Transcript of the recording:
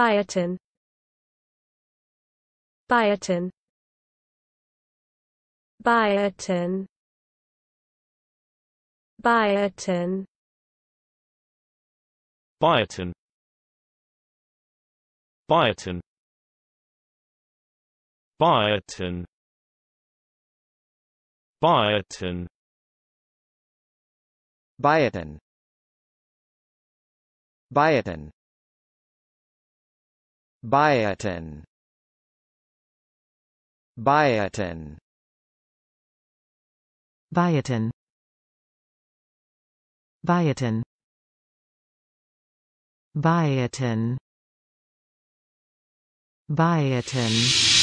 biotin biotin biotin biotin biotin biotin biotin biotin biotin biotin Biotin Biotin Biotin Biotin Biotin Biotin